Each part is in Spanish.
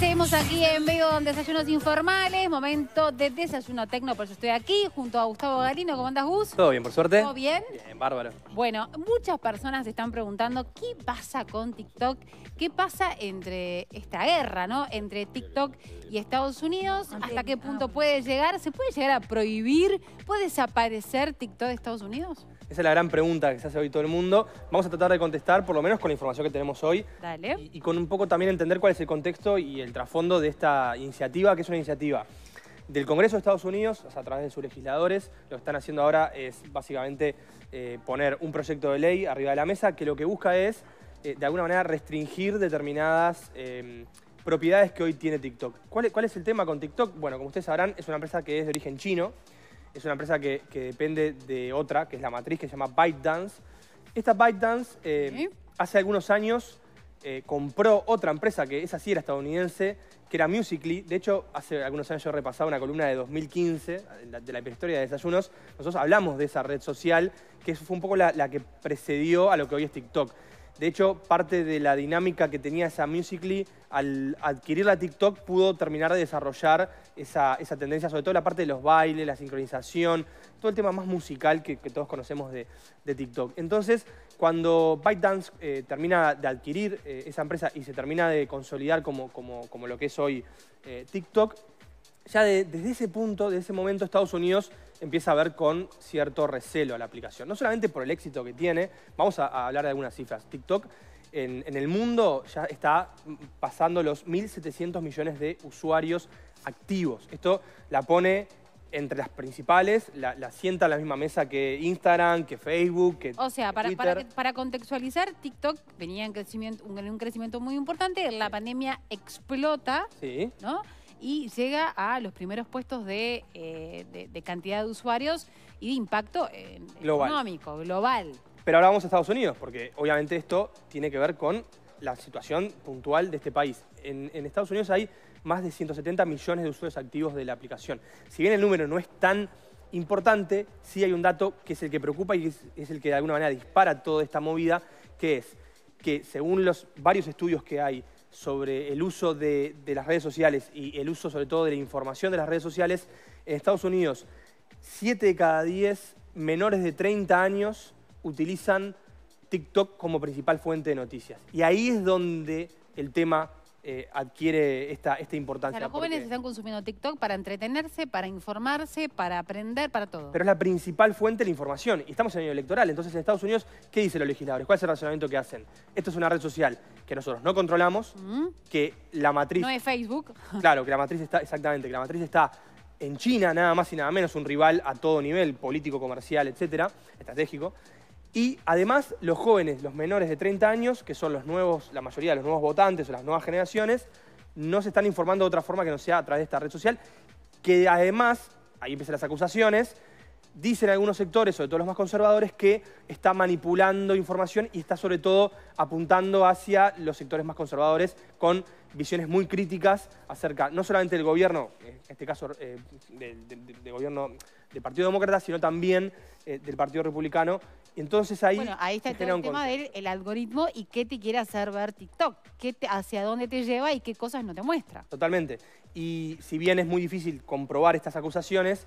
seguimos aquí en vivo en Desayunos Informales, momento de Desayuno Tecno, por eso estoy aquí, junto a Gustavo Galino. ¿Cómo andas, Gus? Todo bien, por suerte. ¿Todo bien? Bien, bárbaro. Bueno, muchas personas están preguntando qué pasa con TikTok, qué pasa entre esta guerra, ¿no? Entre TikTok y Estados Unidos, hasta qué ah, punto puede llegar, ¿se puede llegar a prohibir, puede desaparecer TikTok de Estados Unidos? Esa es la gran pregunta que se hace hoy todo el mundo. Vamos a tratar de contestar, por lo menos con la información que tenemos hoy. Dale. Y, con un poco también entender cuál es el contexto y el trasfondo de esta iniciativa, que es una iniciativa del Congreso de Estados Unidos, a través de sus legisladores. Lo que están haciendo ahora es básicamente eh, poner un proyecto de ley arriba de la mesa que lo que busca es, eh, de alguna manera, restringir determinadas em, propiedades que hoy tiene TikTok. ¿Cuál es el tema con TikTok? Bueno, como ustedes sabrán, es una empresa que es de origen chino es una empresa que, depende de otra, que es la matriz, que se llama ByteDance. Esta ByteDance eh, hace algunos años eh, compró otra empresa que esa sí era estadounidense, que era Musical.ly. De hecho, hace algunos años yo repasaba una columna de 2015 de la historia de desayunos. Nosotros hablamos de esa red social, que fue un poco la que precedió a lo que hoy es TikTok. De hecho, parte de la dinámica que tenía esa Musical.ly, al adquirir la TikTok, pudo terminar de desarrollar esa, tendencia, sobre todo la parte de los bailes, la sincronización, todo el tema más musical que, todos conocemos de, TikTok. Entonces, cuando ByteDance eh, termina de adquirir eh, esa empresa y se termina de consolidar como, lo que es hoy eh, TikTok, ya desde ese punto, desde ese momento, Estados Unidos empieza a ver con cierto recelo a la aplicación. No solamente por el éxito que tiene, vamos a, hablar de algunas cifras. TikTok en, el mundo ya está pasando los 1.700 millones de usuarios activos. Esto la pone entre las principales, la, sienta a la misma mesa que Instagram, que Facebook, que O sea, para, contextualizar, TikTok venía en, un, crecimiento muy importante, la pandemia explota, sí. ¿no? y llega a los primeros puestos de, eh, cantidad de usuarios y de impacto económico, global. Pero ahora vamos a Estados Unidos, porque obviamente esto tiene que ver con la situación puntual de este país. En, Estados Unidos hay más de 170 millones de usuarios activos de la aplicación. Si bien el número no es tan importante, sí hay un dato que es el que preocupa y es, es el que de alguna manera dispara toda esta movida, que es que según los varios estudios que hay sobre el uso de, las redes sociales y el uso sobre todo de la información de las redes sociales, en Estados Unidos 7 de cada 10 menores de 30 años utilizan TikTok como principal fuente de noticias. Y ahí es donde el tema eh, adquiere esta, esta importancia. los jóvenes están consumiendo TikTok para entretenerse, para informarse, para aprender, para todo. Pero es la principal fuente de la información. Y estamos en el año electoral, entonces en Estados Unidos, ¿qué dicen los legisladores? ¿Cuál es el razonamiento que hacen? Esto es una red social que nosotros no controlamos, mm. que la matriz... No es Facebook. Claro, que la matriz está, exactamente, que la matriz está en China, nada más y nada menos, un rival a todo nivel, político, comercial, etcétera, estratégico. Y además los jóvenes, los menores de 30 años, que son los nuevos, la mayoría de los nuevos votantes o las nuevas generaciones, no se están informando de otra forma que no sea a través de esta red social, que además, ahí empiezan las acusaciones, dicen algunos sectores, sobre todo los más conservadores, que está manipulando información y está sobre todo apuntando hacia los sectores más conservadores con visiones muy críticas acerca no solamente del gobierno, en este caso eh, del gobierno del Partido Demócrata, sino también eh, del Partido Republicano entonces ahí, bueno, ahí está el tema del algoritmo y qué te quiere hacer ver TikTok, hacia dónde te lleva y qué cosas no te muestra. Totalmente. Y si bien es muy difícil comprobar estas acusaciones,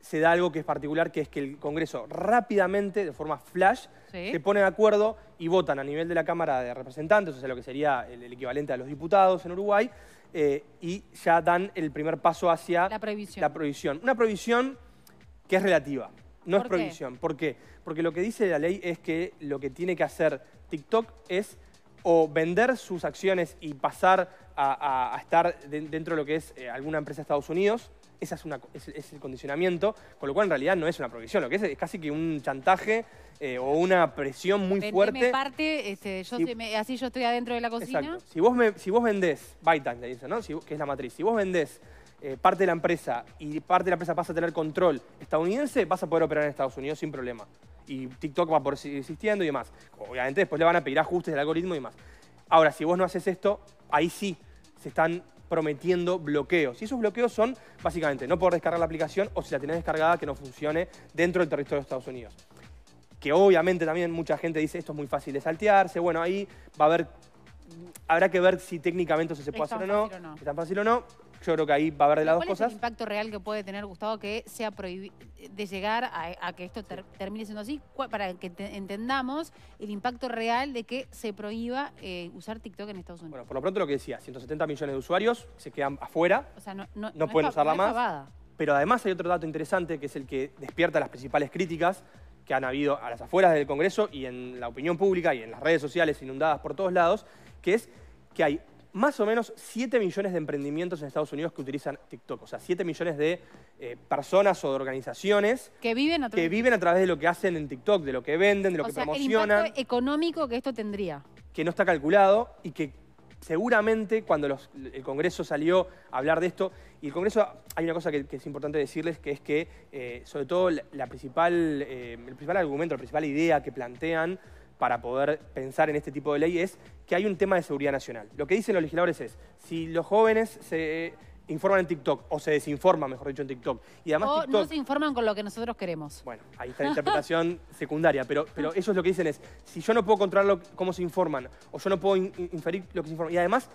se da algo que es particular, que es que el Congreso rápidamente, de forma flash, se pone de acuerdo y votan a nivel de la Cámara de Representantes, o sea, lo que sería el, equivalente a los diputados en Uruguay, eh, y ya dan el primer paso hacia la prohibición. la prohibición. Una prohibición que es relativa. No es prohibición. ¿Por qué? Porque lo que dice la ley es que lo que tiene que hacer TikTok es o vender sus acciones y pasar a, estar dentro de lo que es eh, alguna empresa de Estados Unidos. Ese es, el condicionamiento, con lo cual en realidad no es una prohibición, lo que es casi que un chantaje eh, o una presión muy fuerte. parte, este, así yo estoy adentro de la cocina. Si vos, si vos vendés, ByteDance le dice, ¿no? que es la matriz, si vos vendés eh, parte de la empresa y parte de la empresa pasa a tener control estadounidense, vas a poder operar en Estados Unidos sin problema. Y TikTok va por existiendo y demás. Obviamente después le van a pedir ajustes del algoritmo y demás. Ahora, si vos no haces esto, ahí sí se están prometiendo bloqueos. Y esos bloqueos son básicamente no poder descargar la aplicación o si la tenés descargada que no funcione dentro del territorio de Estados Unidos. Que obviamente también mucha gente dice esto es muy fácil de saltearse. Bueno, ahí va a haber habrá que ver si técnicamente se puede hacer o no, si es tan fácil o no. Yo creo que ahí va a haber de las dos cosas. ¿Cuál es el impacto real que puede tener, Gustavo, que sea de llegar a, que esto termine siendo así? Para que entendamos el impacto real de que se prohíba eh, usar TikTok en Estados Unidos. Bueno, por lo pronto lo que decía, 170 millones de usuarios se quedan afuera, o sea, no, pueden usarla más. Pero además hay otro dato interesante que es el que despierta las principales críticas que han habido a las afueras del Congreso y en la opinión pública y en las redes sociales inundadas por todos lados, que es que hay más o menos 7 millones de emprendimientos en Estados Unidos que utilizan TikTok. O sea, 7 millones de eh, personas o de organizaciones que viven, a través de lo que hacen en TikTok, de lo que venden, de lo o que sea, El impacto económico que esto tendría. Que no está calculado y que seguramente cuando el Congreso salió a hablar de esto, y el Congreso, hay una cosa que, es importante decirles, que es que eh, sobre todo la, principal, eh, el principal argumento, la principal idea que plantean para poder pensar en este tipo de ley es que hay un tema de seguridad nacional. Lo que dicen los legisladores es, si los jóvenes se informan en TikTok, o se desinforman, mejor dicho, en TikTok, y además o no se informan con lo que nosotros queremos. Bueno, ahí está la interpretación secundaria, pero, pero ellos lo que dicen es, si yo no puedo controlar cómo se informan, o yo no puedo inferir lo que se informa, y además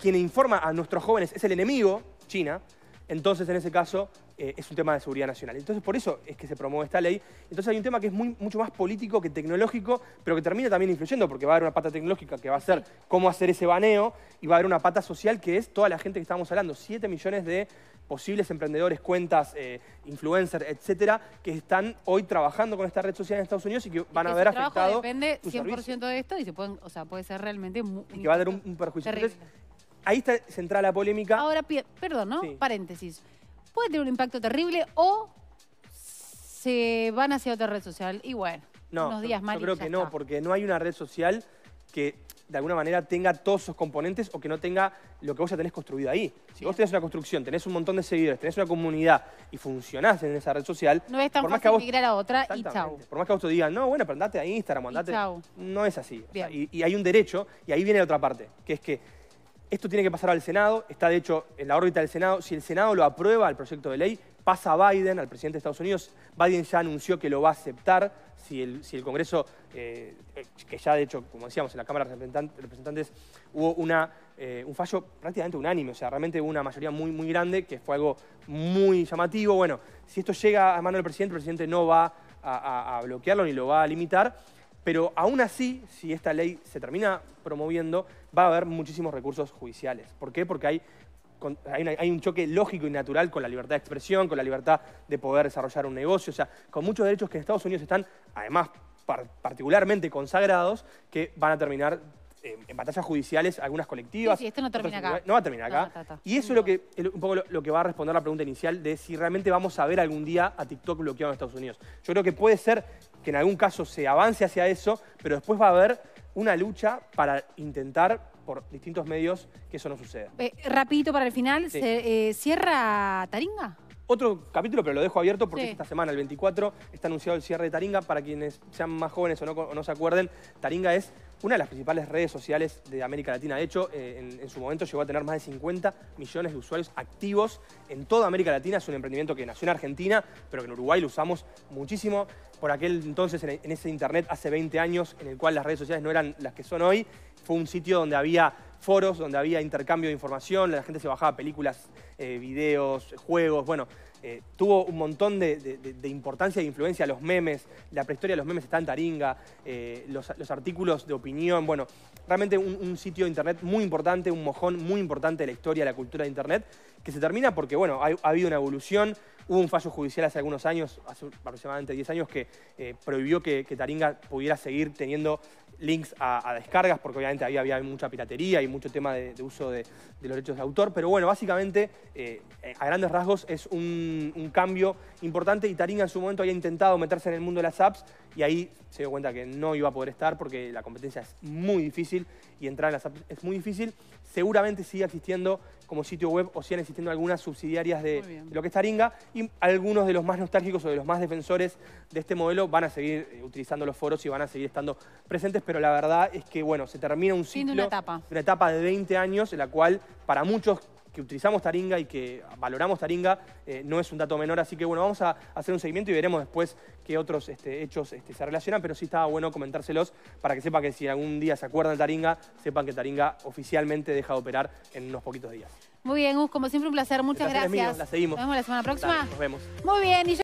quien informa a nuestros jóvenes es el enemigo, China, entonces en ese caso eh, es un tema de seguridad nacional. Entonces por eso es que se promueve esta ley. Entonces hay un tema que es mucho más político que tecnológico, pero que termina también influyendo, porque va a haber una pata tecnológica que va a ser cómo hacer ese baneo, y va a haber una pata social que es toda la gente que estamos hablando, 7 millones de posibles emprendedores, cuentas, eh, influencers, etcétera, que están hoy trabajando con esta red social en Estados Unidos y que van a haber afectado depende 100% de esto y se pueden, o sea, puede ser realmente y que va a dar un, perjuicio ahí está centrada la polémica. Ahora, perdón, ¿no? Paréntesis. Puede tener un impacto terrible o se van hacia otra red social y bueno, no, unos días yo, Yo creo que no, porque no hay una red social que de alguna manera tenga todos esos componentes o que no tenga lo que vos ya tenés construido ahí. Si vos tenés una construcción, tenés un montón de seguidores, tenés una comunidad y funcionás en esa red social... No es tan fácil a otra y chau. Por más que vos te digan, no, bueno, pero andate a Instagram, andate... No es así. y, y, hay un derecho, y ahí viene la otra parte, que es que esto tiene que pasar al Senado, está de hecho en la órbita del Senado. Si el Senado lo aprueba, el proyecto de ley, pasa a Biden, al presidente de Estados Unidos. Biden ya anunció que lo va a aceptar. Si el, Congreso, eh, eh, que ya de hecho, como decíamos, en la Cámara de Representantes hubo una, eh, un fallo prácticamente unánime, o sea, realmente hubo una mayoría muy, muy grande, que fue algo muy llamativo. Bueno, si esto llega a mano del presidente, el presidente no va a bloquearlo ni lo va a limitar. Pero aún así, si esta ley se termina promoviendo, va a haber muchísimos recursos judiciales. ¿Por qué? Porque hay, hay, un choque lógico y natural con la libertad de expresión, con la libertad de poder desarrollar un negocio, o sea, con muchos derechos que en Estados Unidos están, además, particularmente consagrados, que van a terminar eh, en batallas judiciales, algunas colectivas. Sí, no termina acá. No va a terminar acá. Y eso es lo que, un poco lo, lo que va a responder la pregunta inicial de si realmente vamos a ver algún día a TikTok bloqueado en Estados Unidos. Yo creo que puede ser que en algún caso se avance hacia eso, pero después va a haber una lucha para intentar por distintos medios que eso no suceda. Eh, rapidito para el final, se, eh, ¿cierra Taringa? Otro capítulo, pero lo dejo abierto porque esta semana, el 24, está anunciado el cierre de Taringa. Para quienes sean más jóvenes o no se acuerden, Taringa es una de las principales redes sociales de América Latina. De hecho, eh, en, su momento llegó a tener más de 50 millones de usuarios activos en toda América Latina. Es un emprendimiento que nació en Argentina, pero que en Uruguay lo usamos muchísimo. Por aquel entonces, en, ese Internet hace 20 años, en el cual las redes sociales no eran las que son hoy, fue un sitio donde había foros, donde había intercambio de información, la gente se bajaba películas, eh, videos, juegos, bueno, eh, tuvo un montón de, de, importancia e influencia los memes, la prehistoria de los memes está en Taringa, eh, los, artículos de opinión, bueno, realmente un, sitio de internet muy importante, un mojón muy importante de la historia, de la cultura de internet, que se termina porque, bueno, ha, habido una evolución, hubo un fallo judicial hace algunos años, hace aproximadamente 10 años, que eh, prohibió que, Taringa pudiera seguir teniendo links a, descargas, porque obviamente ahí había mucha piratería y mucho tema de, uso de, los derechos de autor. Pero bueno, básicamente, eh, a grandes rasgos, es un, cambio importante y Taringa en su momento había intentado meterse en el mundo de las apps y ahí se dio cuenta que no iba a poder estar porque la competencia es muy difícil y entrar en las apps es muy difícil. Seguramente sigue existiendo como sitio web o siguen existiendo algunas subsidiarias de, lo que es Taringa y algunos de los más nostálgicos o de los más defensores de este modelo van a seguir eh, utilizando los foros y van a seguir estando presentes, pero la verdad es que, bueno, se termina un ciclo... una etapa. Una etapa de 20 años en la cual para muchos que utilizamos Taringa y que valoramos Taringa eh, no es un dato menor, así que bueno, vamos a hacer un seguimiento y veremos después qué otros este, hechos este, se relacionan, pero sí estaba bueno comentárselos para que sepan que si algún día se acuerdan de Taringa, sepan que Taringa oficialmente deja de operar en unos poquitos días. Muy bien, Gus, como siempre un placer, muchas gracias. seguimos. Nos vemos la semana próxima. nos vemos. Muy bien.